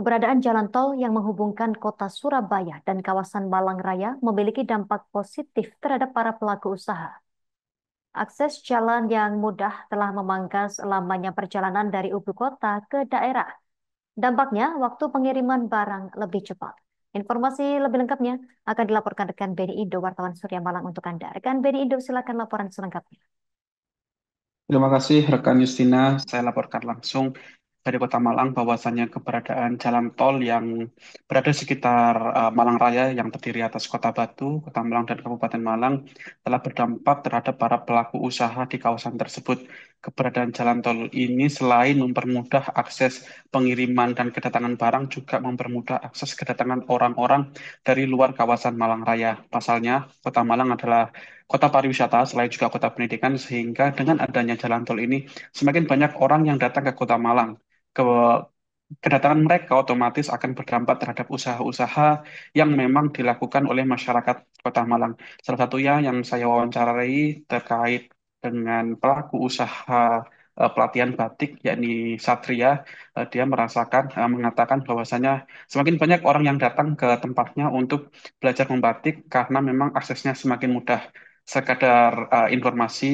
Keberadaan jalan tol yang menghubungkan kota Surabaya dan kawasan Malang Raya memiliki dampak positif terhadap para pelaku usaha. Akses jalan yang mudah telah memangkas lamanya perjalanan dari ibu kota ke daerah. Dampaknya, waktu pengiriman barang lebih cepat. Informasi lebih lengkapnya akan dilaporkan rekan Beni Indo, wartawan Surya Malang untuk Anda. Rekan Beni Indo, silakan laporan selengkapnya. Terima kasih rekan Justina, saya laporkan langsung dari Kota Malang bahwasannya keberadaan jalan tol yang berada sekitar uh, Malang Raya yang terdiri atas Kota Batu, Kota Malang dan Kabupaten Malang telah berdampak terhadap para pelaku usaha di kawasan tersebut keberadaan jalan tol ini selain mempermudah akses pengiriman dan kedatangan barang juga mempermudah akses kedatangan orang-orang dari luar kawasan Malang Raya. Pasalnya, Kota Malang adalah kota pariwisata selain juga kota pendidikan sehingga dengan adanya jalan tol ini semakin banyak orang yang datang ke Kota Malang. Ke kedatangan mereka otomatis akan berdampak terhadap usaha-usaha yang memang dilakukan oleh masyarakat Kota Malang. Salah satunya yang saya wawancarai terkait dengan pelaku usaha eh, pelatihan batik yakni Satria eh, dia merasakan eh, mengatakan bahwasanya semakin banyak orang yang datang ke tempatnya untuk belajar membatik karena memang aksesnya semakin mudah sekadar uh, informasi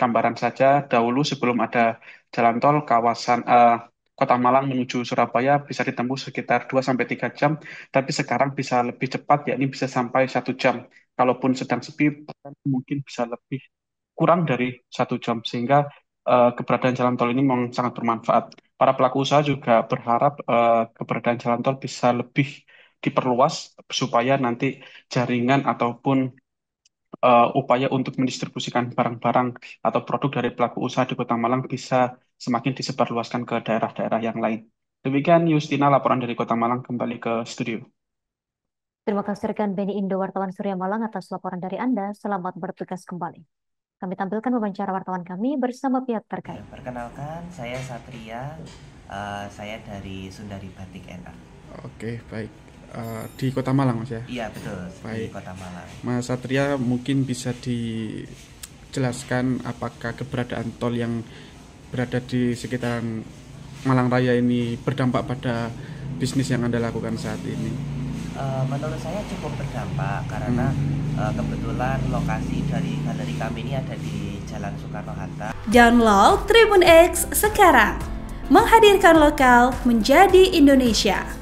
gambaran saja dahulu sebelum ada jalan tol kawasan uh, Kota Malang menuju Surabaya bisa ditempuh sekitar 2 sampai 3 jam, tapi sekarang bisa lebih cepat yakni bisa sampai satu jam. Kalaupun sedang sepi mungkin bisa lebih kurang dari satu jam sehingga uh, keberadaan jalan tol ini memang sangat bermanfaat. Para pelaku usaha juga berharap uh, keberadaan jalan tol bisa lebih diperluas supaya nanti jaringan ataupun uh, upaya untuk mendistribusikan barang-barang atau produk dari pelaku usaha di Kota Malang bisa semakin disebarluaskan ke daerah-daerah yang lain. Demikian Yustina laporan dari Kota Malang kembali ke studio. Terima kasih rekan Beni Indo wartawan Surya Malang atas laporan dari Anda. Selamat bertugas kembali. Kami tampilkan wawancara wartawan kami bersama pihak terkait. Ya, perkenalkan, saya Satria. Uh, saya dari Sundari Batik NR. Oke, baik. Uh, di Kota Malang, Mas ya? Iya, betul. Baik. Di Kota Malang. Mas Satria mungkin bisa dijelaskan apakah keberadaan tol yang berada di sekitaran Malang Raya ini berdampak pada bisnis yang Anda lakukan saat ini? Eh, menurut saya cukup berdampak karena hmm. uh, kebetulan lokasi dari galeri kami ini ada di Jalan Soekarno Hatta. Download Tribun X sekarang, menghadirkan lokal menjadi Indonesia.